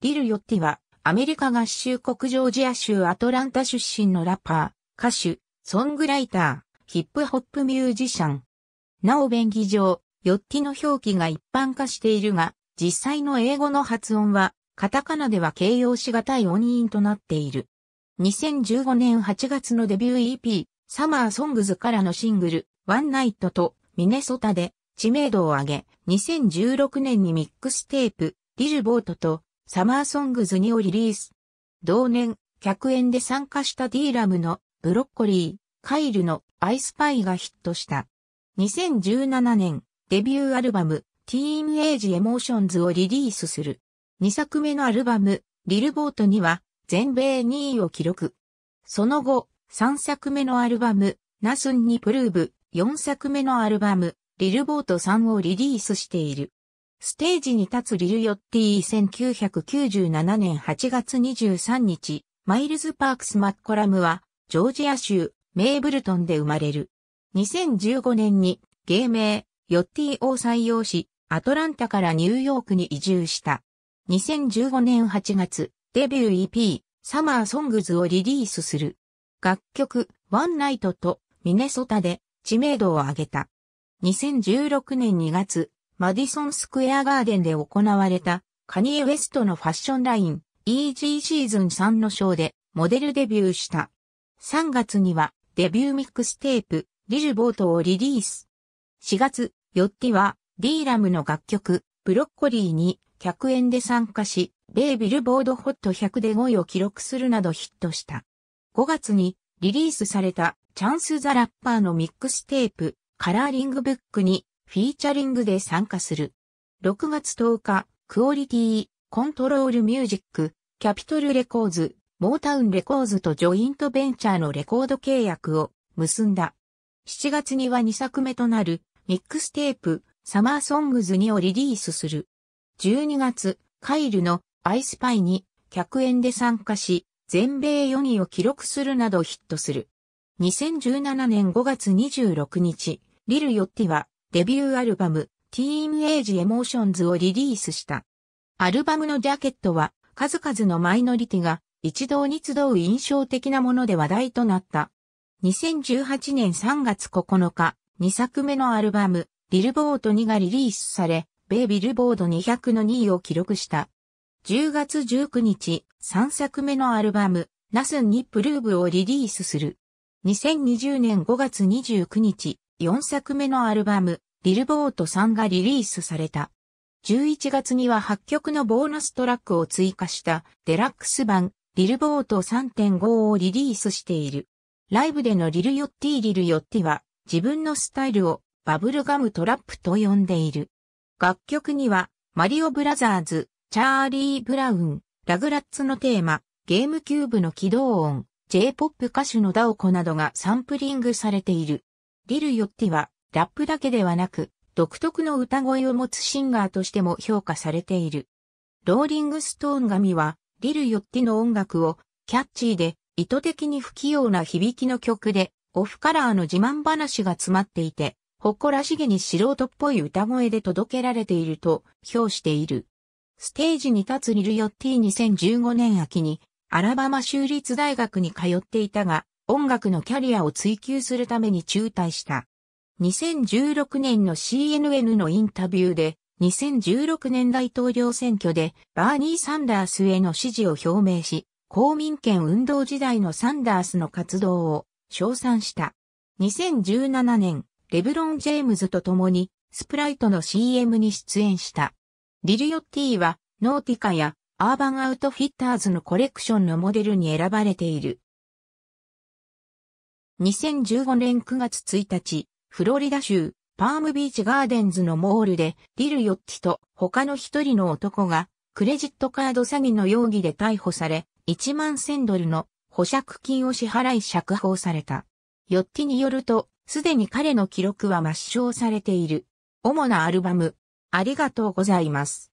リル・ヨッティは、アメリカ合衆国ジョージア州アトランタ出身のラッパー、歌手、ソングライター、ヒップホップミュージシャン。なお便宜上、ヨッティの表記が一般化しているが、実際の英語の発音は、カタカナでは形容しがたい音韻となっている。2015年8月のデビュー EP、サマーソングズからのシングル、ワンナイトとミネソタで知名度を上げ、2016年にミックステープ、リルボートとサマーソングズ2をリリース。同年、客演で参加したディーラムのブロッコリー、カイルのアイスパイがヒットした。2017年、デビューアルバム、ティーンエイジエモーションズをリリースする。2作目のアルバム、リルボートには、全米2位を記録。その後、3作目のアルバム、ナスンにプルーブ、4作目のアルバム、リルボート3をリリースしている。ステージに立つリル・ヨッティ1997年8月23日、マイルズ・パークス・マッコラムは、ジョージア州、メイブルトンで生まれる。2015年に、芸名、ヨッティを採用し、アトランタからニューヨークに移住した。2015年8月、デビュー EP、サマーソングズをリリースする。楽曲、ワンナイトと、ミネソタで、知名度を上げた。2016年2月、マディソンスクエアガーデンで行われた、カニエ・ウェストのファッションライン、EG シーズン3のショーで、モデルデビューした。3月には、デビューミックステープ、リジュボートをリリース。4月、よっては、ディーラムの楽曲、ブロッコリーに、100円で参加し、ベイビルボードホット100で5位を記録するなどヒットした。5月に、リリースされた、チャンス・ザ・ラッパーのミックステープ、カラーリングブックに、フィーチャリングで参加する。6月10日、クオリティ、コントロールミュージック、キャピトルレコーズ、モータウンレコーズとジョイントベンチャーのレコード契約を結んだ。7月には2作目となるミックステープ、サマーソングズ2をリリースする。12月、カイルのアイスパイに客演で参加し、全米4位を記録するなどヒットする。2017年5月26日、リル・ヨッティはデビューアルバム、ティーンエイジエモーションズをリリースした。アルバムのジャケットは、数々のマイノリティが一堂に集う印象的なもので話題となった。2018年3月9日、2作目のアルバム、ビルボード2がリリースされ、米ビルボード200の2位を記録した。10月19日、3作目のアルバム、ナスンにプルーブをリリースする。2020年5月29日、4作目のアルバム、リルボート3がリリースされた。11月には8曲のボーナストラックを追加したデラックス版リルボート3.5をリリースしている。ライブでのリルヨッティリルヨッティは自分のスタイルをバブルガムトラップと呼んでいる。楽曲にはマリオブラザーズ、チャーリー・ブラウン、ラグラッツのテーマ、ゲームキューブの起動音、J-POP 歌手のダオコなどがサンプリングされている。リル・ヨッティは、ラップだけではなく、独特の歌声を持つシンガーとしても評価されている。ローリングストーン紙は、リル・ヨッティの音楽を、キャッチーで、意図的に不器用な響きの曲で、オフカラーの自慢話が詰まっていて、誇らしげに素人っぽい歌声で届けられていると評している。ステージに立つリル・ヨッティ2015年秋にアラバマ州立大学に通っていたが、音楽のキャリアを追求するために中退した。2016年の CNN のインタビューで、2016年大統領選挙でバーニー・サンダースへの支持を表明し、公民権運動時代のサンダースの活動を称賛した。2017年、レブロン・ジェームズと共にスプライトの CM に出演した。リリオッティはノーティカやアーバンアウトフィッターズのコレクションのモデルに選ばれている。2015年9月1日、フロリダ州、パームビーチガーデンズのモールで、リル・ヨッティと他の一人の男が、クレジットカード詐欺の容疑で逮捕され、1万1000ドルの保釈金を支払い釈放された。ヨッティによると、すでに彼の記録は抹消されている。主なアルバム、ありがとうございます。